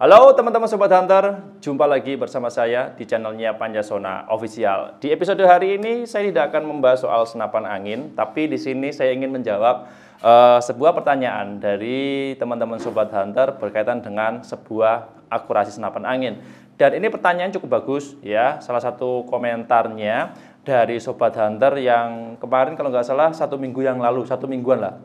Halo teman-teman Sobat Hunter, jumpa lagi bersama saya di channelnya Panjasona Official. Di episode hari ini saya tidak akan membahas soal senapan angin, tapi di sini saya ingin menjawab uh, sebuah pertanyaan dari teman-teman Sobat Hunter berkaitan dengan sebuah akurasi senapan angin. Dan ini pertanyaan cukup bagus ya, salah satu komentarnya dari Sobat Hunter yang kemarin kalau nggak salah satu minggu yang lalu, satu mingguan lah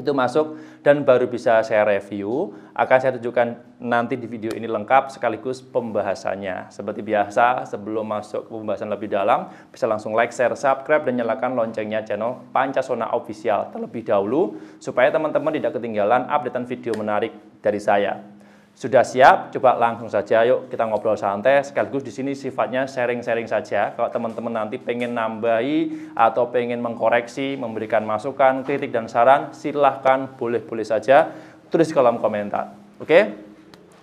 itu masuk dan baru bisa saya review. Akan saya tunjukkan nanti di video ini lengkap sekaligus pembahasannya. Seperti biasa, sebelum masuk ke pembahasan lebih dalam, bisa langsung like, share, subscribe, dan nyalakan loncengnya channel Pancasona Official terlebih dahulu, supaya teman-teman tidak ketinggalan updatean video menarik dari saya. Sudah siap? Coba langsung saja yuk kita ngobrol santai sekaligus di sini sifatnya sharing-sharing saja. Kalau teman-teman nanti pengen nambahi atau pengen mengkoreksi, memberikan masukan, kritik dan saran, silahkan boleh-boleh saja tulis di kolom komentar. Oke? Okay?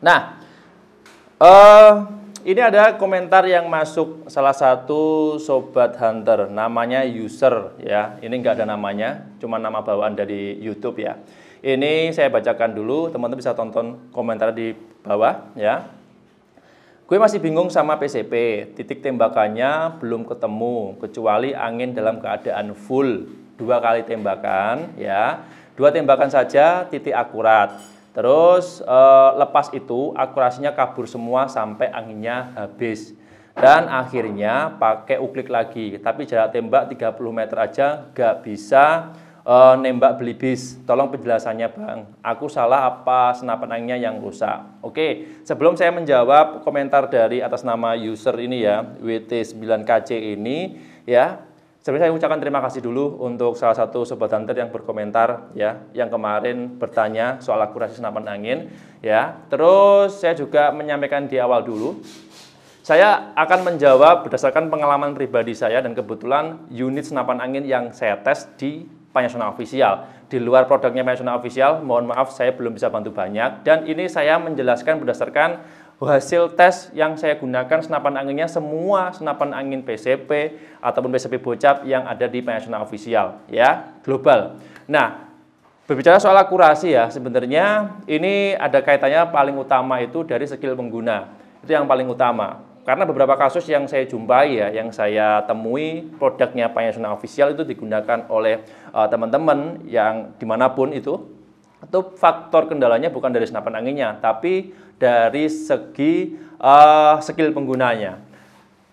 Nah, uh, ini ada komentar yang masuk salah satu sobat hunter, namanya user ya. Ini nggak ada namanya, cuma nama bawaan dari YouTube ya. Ini saya bacakan dulu, teman-teman bisa tonton komentar di bawah ya. Gue masih bingung sama PCP, titik tembakannya belum ketemu, kecuali angin dalam keadaan full. Dua kali tembakan, ya. Dua tembakan saja titik akurat. Terus eh, lepas itu akurasinya kabur semua sampai anginnya habis. Dan akhirnya pakai uklik lagi, tapi jarak tembak 30 meter aja gak bisa uh, nembak beli bis. Tolong penjelasannya bang. Aku salah apa senapan anginnya yang rusak? Oke, sebelum saya menjawab komentar dari atas nama user ini ya, WT9KC ini ya. Sebenarnya saya ucapkan terima kasih dulu untuk salah satu sobat hunter yang berkomentar ya, yang kemarin bertanya soal akurasi senapan angin ya. Terus saya juga menyampaikan di awal dulu saya akan menjawab berdasarkan pengalaman pribadi saya dan kebetulan unit senapan angin yang saya tes di Panasonic Official. Di luar produknya Panasonic Official, mohon maaf saya belum bisa bantu banyak. Dan ini saya menjelaskan berdasarkan hasil tes yang saya gunakan senapan anginnya semua senapan angin PCP ataupun PCP bocap yang ada di Panasonic Official ya global. Nah berbicara soal akurasi ya sebenarnya ini ada kaitannya paling utama itu dari skill pengguna itu yang paling utama karena beberapa kasus yang saya jumpai ya, yang saya temui produknya Panasonic Official itu digunakan oleh uh, teman-teman yang dimanapun itu, itu faktor kendalanya bukan dari senapan anginnya, tapi dari segi uh, skill penggunanya.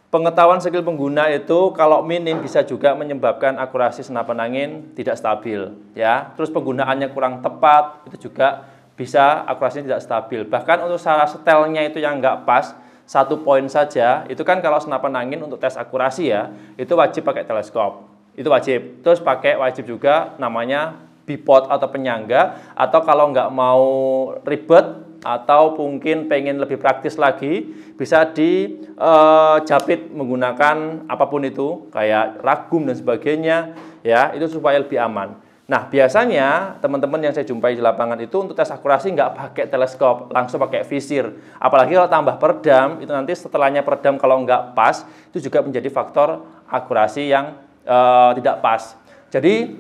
Pengetahuan skill pengguna itu kalau minim bisa juga menyebabkan akurasi senapan angin tidak stabil ya. Terus penggunaannya kurang tepat itu juga bisa akurasinya tidak stabil. Bahkan untuk salah setelnya itu yang nggak pas satu poin saja, itu kan kalau senapan angin untuk tes akurasi ya, itu wajib pakai teleskop. Itu wajib. Terus pakai wajib juga namanya bipod atau penyangga, atau kalau nggak mau ribet, atau mungkin pengen lebih praktis lagi bisa dicapit eh, menggunakan apapun itu kayak ragum dan sebagainya ya itu supaya lebih aman Nah, biasanya teman-teman yang saya jumpai di lapangan itu untuk tes akurasi nggak pakai teleskop, langsung pakai visir. Apalagi kalau tambah peredam, itu nanti setelahnya peredam kalau nggak pas, itu juga menjadi faktor akurasi yang uh, tidak pas. Jadi,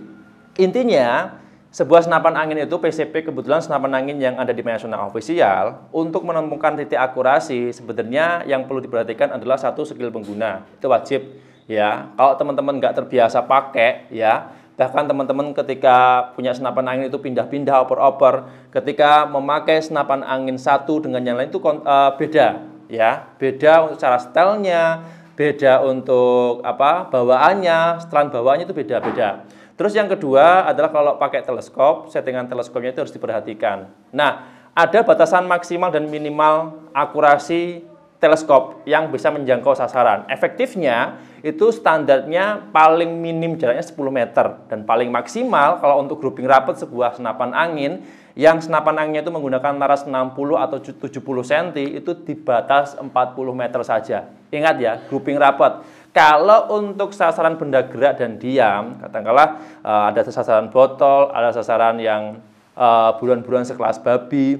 intinya sebuah senapan angin itu PCP kebetulan senapan angin yang ada di National Official untuk menemukan titik akurasi sebenarnya yang perlu diperhatikan adalah satu skill pengguna itu wajib ya kalau teman-teman nggak terbiasa pakai ya Bahkan teman-teman ketika punya senapan angin itu pindah-pindah oper-oper, ketika memakai senapan angin satu dengan yang lain itu eh, beda ya. Beda untuk cara setelnya, beda untuk apa bawaannya, setelan bawaannya itu beda-beda. Terus yang kedua adalah kalau pakai teleskop, settingan teleskopnya itu harus diperhatikan. Nah, ada batasan maksimal dan minimal akurasi teleskop yang bisa menjangkau sasaran. Efektifnya itu standarnya paling minim jaraknya 10 meter dan paling maksimal kalau untuk grouping rapet sebuah senapan angin yang senapan anginnya itu menggunakan naras 60 atau 70 cm itu dibatas 40 meter saja. Ingat ya, grouping rapet. Kalau untuk sasaran benda gerak dan diam, katakanlah eh, ada sasaran botol, ada sasaran yang eh, buruan-buruan sekelas babi,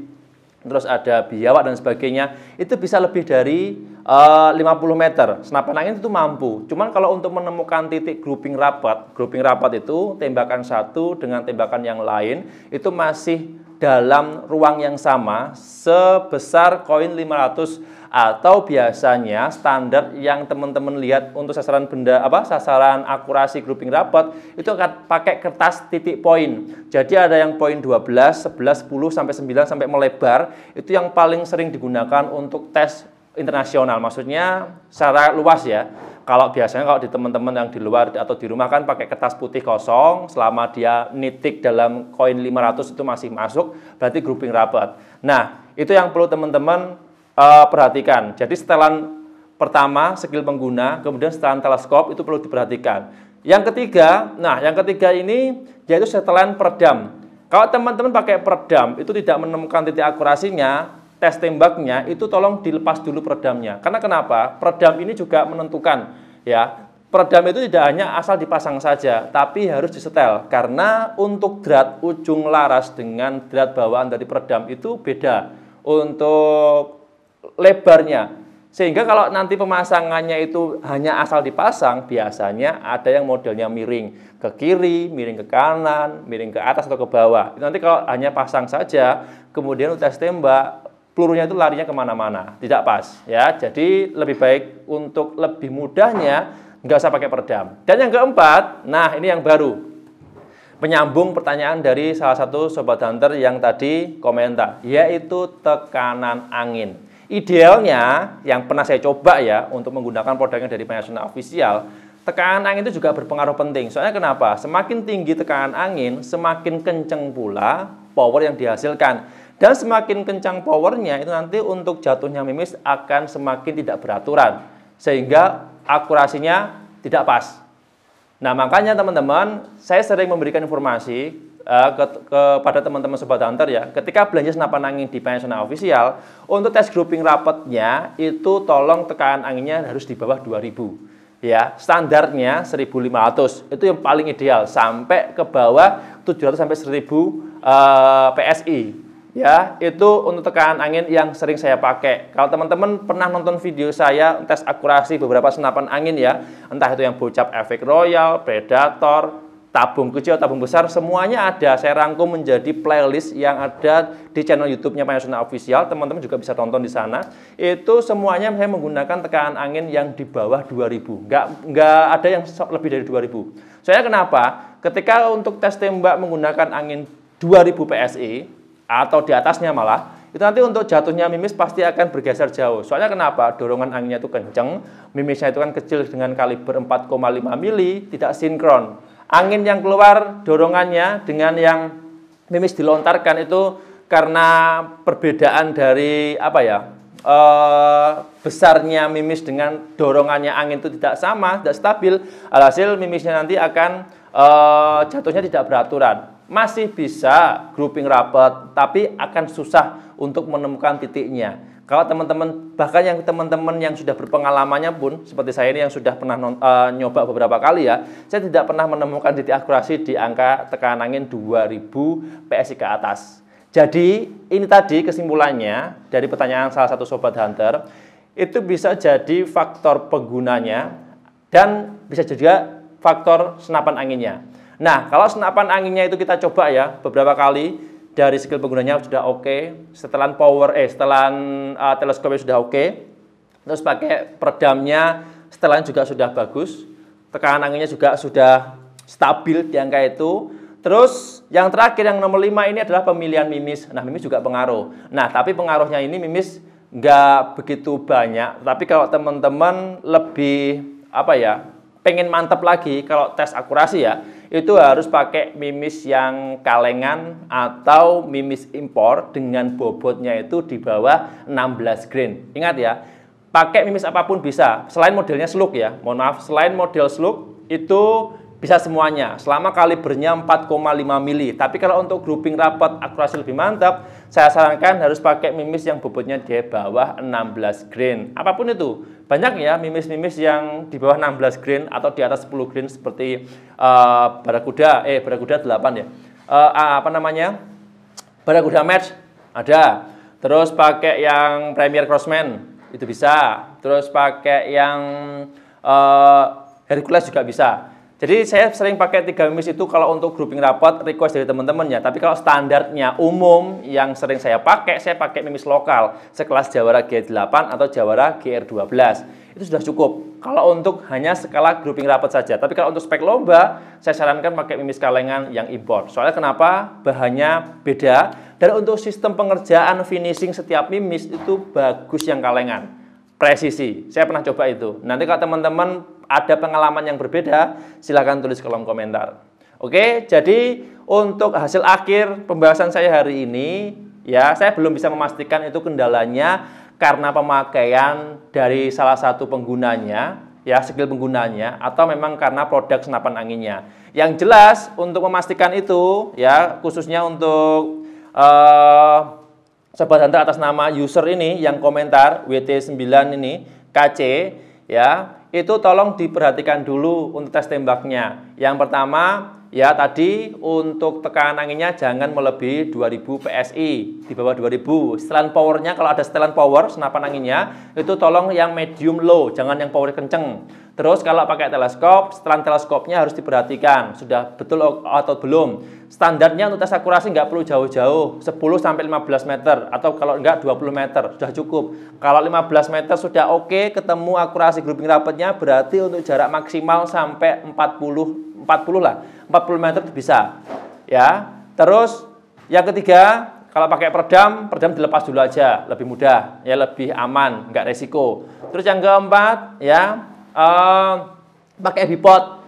terus ada biawak dan sebagainya, itu bisa lebih dari 50 eh, meter. Senapan angin itu mampu. Cuman kalau untuk menemukan titik grouping rapat, grouping rapat itu tembakan satu dengan tembakan yang lain itu masih dalam ruang yang sama sebesar koin 500 atau biasanya standar yang teman-teman lihat untuk sasaran benda apa sasaran akurasi grouping rapat itu akan pakai kertas titik poin. Jadi ada yang poin 12, 11, 10 sampai 9 sampai melebar itu yang paling sering digunakan untuk tes internasional, maksudnya secara luas ya. Kalau biasanya kalau di teman-teman yang di luar atau di rumah kan pakai kertas putih kosong, selama dia nitik dalam koin 500 itu masih masuk, berarti grouping rapat. Nah, itu yang perlu teman-teman uh, perhatikan. Jadi setelan pertama skill pengguna, kemudian setelan teleskop itu perlu diperhatikan. Yang ketiga, nah yang ketiga ini yaitu setelan peredam. Kalau teman-teman pakai peredam itu tidak menemukan titik akurasinya, tes tembaknya itu tolong dilepas dulu peredamnya. Karena kenapa? Peredam ini juga menentukan ya. Peredam itu tidak hanya asal dipasang saja, tapi harus disetel. Karena untuk drat ujung laras dengan drat bawaan dari peredam itu beda untuk lebarnya. Sehingga kalau nanti pemasangannya itu hanya asal dipasang, biasanya ada yang modelnya miring ke kiri, miring ke kanan, miring ke atas atau ke bawah. Nanti kalau hanya pasang saja, kemudian tes tembak, pelurunya itu larinya kemana-mana, tidak pas. ya. Jadi lebih baik untuk lebih mudahnya nggak usah pakai peredam. Dan yang keempat, nah ini yang baru, penyambung pertanyaan dari salah satu sobat hunter yang tadi komentar, yaitu tekanan angin. Idealnya yang pernah saya coba ya untuk menggunakan produknya dari Panasonic official, tekanan angin itu juga berpengaruh penting. Soalnya kenapa? Semakin tinggi tekanan angin, semakin kenceng pula power yang dihasilkan. Dan semakin kencang powernya itu nanti untuk jatuhnya mimis akan semakin tidak beraturan. Sehingga akurasinya tidak pas. Nah makanya teman-teman saya sering memberikan informasi uh, ke, kepada teman-teman Sobat Hunter ya. Ketika belanja senapan angin di pensiunan ofisial untuk tes grouping rapatnya itu tolong tekan anginnya harus di bawah 2000 ya standarnya 1500 itu yang paling ideal sampai ke bawah 700 sampai 1000 uh, PSI ya itu untuk tekanan angin yang sering saya pakai. Kalau teman-teman pernah nonton video saya tes akurasi beberapa senapan angin ya, entah itu yang bocap efek royal, predator, tabung kecil, tabung besar, semuanya ada. Saya rangkum menjadi playlist yang ada di channel YouTube-nya Panasonic Official. Teman-teman juga bisa tonton di sana. Itu semuanya saya menggunakan tekanan angin yang di bawah 2000. Nggak, nggak ada yang lebih dari 2000. Soalnya kenapa? Ketika untuk tes tembak menggunakan angin 2000 PSI, atau di atasnya malah, itu nanti untuk jatuhnya mimis pasti akan bergeser jauh. Soalnya kenapa? Dorongan anginnya itu kenceng, mimisnya itu kan kecil dengan kaliber 4,5 mili, tidak sinkron. Angin yang keluar dorongannya dengan yang mimis dilontarkan itu karena perbedaan dari apa ya? E, besarnya mimis dengan dorongannya angin itu tidak sama, tidak stabil. Alhasil mimisnya nanti akan uh, jatuhnya tidak beraturan masih bisa grouping rapat, tapi akan susah untuk menemukan titiknya. Kalau teman-teman, bahkan yang teman-teman yang sudah berpengalamannya pun, seperti saya ini yang sudah pernah non, e, nyoba beberapa kali ya, saya tidak pernah menemukan titik akurasi di angka tekanan angin 2000 PSI ke atas. Jadi ini tadi kesimpulannya dari pertanyaan salah satu sobat hunter, itu bisa jadi faktor penggunanya dan bisa juga faktor senapan anginnya. Nah, kalau senapan anginnya itu kita coba ya beberapa kali dari skill penggunanya sudah oke, okay. setelan power eh setelan uh, teleskopnya sudah oke. Okay. Terus pakai peredamnya setelan juga sudah bagus. Tekanan anginnya juga sudah stabil di angka itu. Terus yang terakhir yang nomor 5 ini adalah pemilihan mimis. Nah, mimis juga pengaruh. Nah, tapi pengaruhnya ini mimis nggak begitu banyak. Tapi kalau teman-teman lebih apa ya pengen mantap lagi kalau tes akurasi ya itu harus pakai mimis yang kalengan atau mimis impor dengan bobotnya itu di bawah 16 grain. Ingat ya, pakai mimis apapun bisa. Selain modelnya slug ya, mohon maaf, selain model slug itu bisa semuanya selama kalibernya 4,5 mili. Tapi kalau untuk grouping rapat akurasi lebih mantap, saya sarankan harus pakai mimis yang bobotnya di bawah 16 grain. Apapun itu, banyak ya mimis-mimis yang di bawah 16 grain atau di atas 10 grain seperti uh, barakuda, eh barakuda 8 eh, ya. Uh, apa namanya? Barakuda match ada. Terus pakai yang Premier Crossman itu bisa. Terus pakai yang uh, Hercules juga bisa. Jadi saya sering pakai tiga mimis itu kalau untuk grouping rapat request dari teman-teman ya. Tapi kalau standarnya umum yang sering saya pakai, saya pakai mimis lokal sekelas Jawara G8 atau Jawara GR12. Itu sudah cukup. Kalau untuk hanya skala grouping rapat saja. Tapi kalau untuk spek lomba, saya sarankan pakai mimis kalengan yang impor. Soalnya kenapa? Bahannya beda. Dan untuk sistem pengerjaan finishing setiap mimis itu bagus yang kalengan presisi. Saya pernah coba itu. Nanti kalau teman-teman ada pengalaman yang berbeda, silahkan tulis kolom komentar. Oke, jadi untuk hasil akhir pembahasan saya hari ini, ya saya belum bisa memastikan itu kendalanya karena pemakaian dari salah satu penggunanya, ya skill penggunanya, atau memang karena produk senapan anginnya. Yang jelas untuk memastikan itu, ya khususnya untuk uh, Sobat Hunter atas nama user ini yang komentar WT9 ini KC ya, itu tolong diperhatikan dulu untuk tes tembaknya. Yang pertama, Ya tadi untuk tekanan anginnya jangan melebihi 2000 PSI di bawah 2000. Setelan powernya kalau ada setelan power senapan anginnya itu tolong yang medium low, jangan yang power kenceng. Terus kalau pakai teleskop, setelan teleskopnya harus diperhatikan sudah betul atau belum. Standarnya untuk tes akurasi nggak perlu jauh-jauh, 10 sampai 15 meter atau kalau nggak 20 meter sudah cukup. Kalau 15 meter sudah oke, ketemu akurasi grouping rapatnya berarti untuk jarak maksimal sampai 40 40 lah 40 meter bisa ya terus yang ketiga kalau pakai peredam peredam dilepas dulu aja lebih mudah ya lebih aman nggak resiko terus yang keempat ya eh, pakai bipod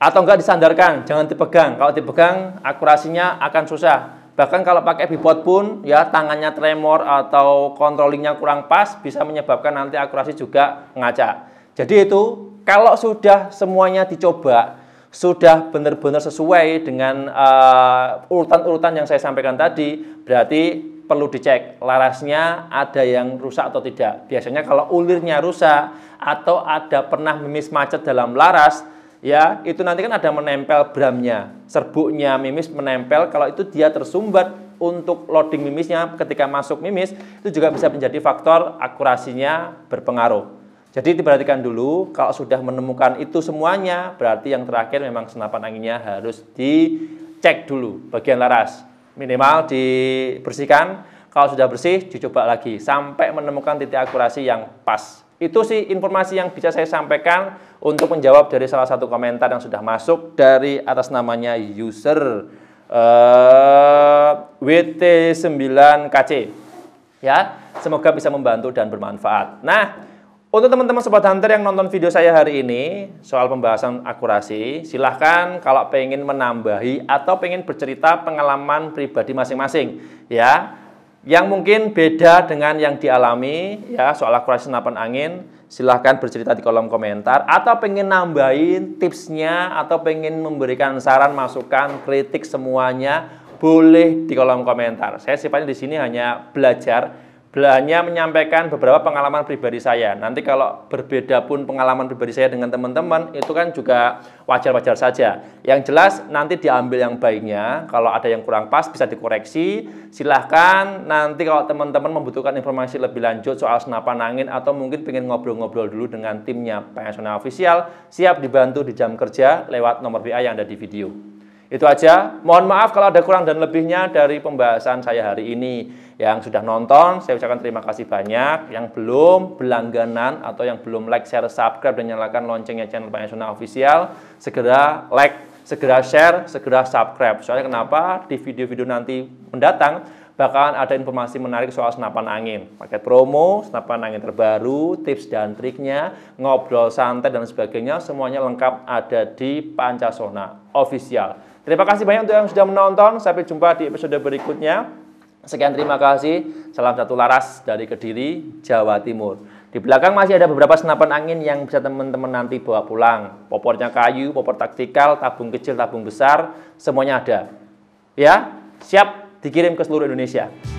atau enggak disandarkan jangan dipegang kalau dipegang akurasinya akan susah Bahkan kalau pakai bipod pun ya tangannya tremor atau controllingnya kurang pas bisa menyebabkan nanti akurasi juga ngaca. Jadi itu kalau sudah semuanya dicoba sudah benar-benar sesuai dengan eh, urutan-urutan uh, yang saya sampaikan tadi, berarti perlu dicek larasnya ada yang rusak atau tidak. Biasanya kalau ulirnya rusak atau ada pernah mimis macet dalam laras, ya itu nanti kan ada menempel bramnya, serbuknya mimis menempel. Kalau itu dia tersumbat untuk loading mimisnya ketika masuk mimis, itu juga bisa menjadi faktor akurasinya berpengaruh. Jadi diperhatikan dulu, kalau sudah menemukan itu semuanya, berarti yang terakhir memang senapan anginnya harus dicek dulu bagian laras. Minimal dibersihkan, kalau sudah bersih dicoba lagi sampai menemukan titik akurasi yang pas. Itu sih informasi yang bisa saya sampaikan untuk menjawab dari salah satu komentar yang sudah masuk dari atas namanya user uh, eh, WT9KC. Ya, semoga bisa membantu dan bermanfaat. Nah, untuk teman-teman Sobat Hunter yang nonton video saya hari ini soal pembahasan akurasi, silahkan kalau pengen menambahi atau pengen bercerita pengalaman pribadi masing-masing ya yang mungkin beda dengan yang dialami ya soal akurasi senapan angin silahkan bercerita di kolom komentar atau pengen nambahin tipsnya atau pengen memberikan saran masukan kritik semuanya boleh di kolom komentar saya sifatnya di sini hanya belajar hanya menyampaikan beberapa pengalaman pribadi saya. Nanti kalau berbeda pun pengalaman pribadi saya dengan teman-teman, itu kan juga wajar-wajar saja. Yang jelas nanti diambil yang baiknya, kalau ada yang kurang pas bisa dikoreksi. Silahkan nanti kalau teman-teman membutuhkan informasi lebih lanjut soal senapan angin atau mungkin ingin ngobrol-ngobrol dulu dengan timnya Pengasional Official, siap dibantu di jam kerja lewat nomor WA yang ada di video. Itu aja. Mohon maaf kalau ada kurang dan lebihnya dari pembahasan saya hari ini. Yang sudah nonton, saya ucapkan terima kasih banyak. Yang belum berlangganan atau yang belum like, share, subscribe dan nyalakan loncengnya channel Pak Nasional Official, segera like, segera share, segera subscribe. Soalnya kenapa? Di video-video nanti mendatang bahkan ada informasi menarik soal senapan angin, paket promo, senapan angin terbaru, tips dan triknya, ngobrol santai dan sebagainya, semuanya lengkap ada di Pancasona official. Terima kasih banyak untuk yang sudah menonton. Sampai jumpa di episode berikutnya. Sekian terima kasih. Salam satu laras dari Kediri, Jawa Timur. Di belakang masih ada beberapa senapan angin yang bisa teman-teman nanti bawa pulang. Popornya kayu, popor taktikal, tabung kecil, tabung besar, semuanya ada. Ya, siap dikirim ke seluruh Indonesia.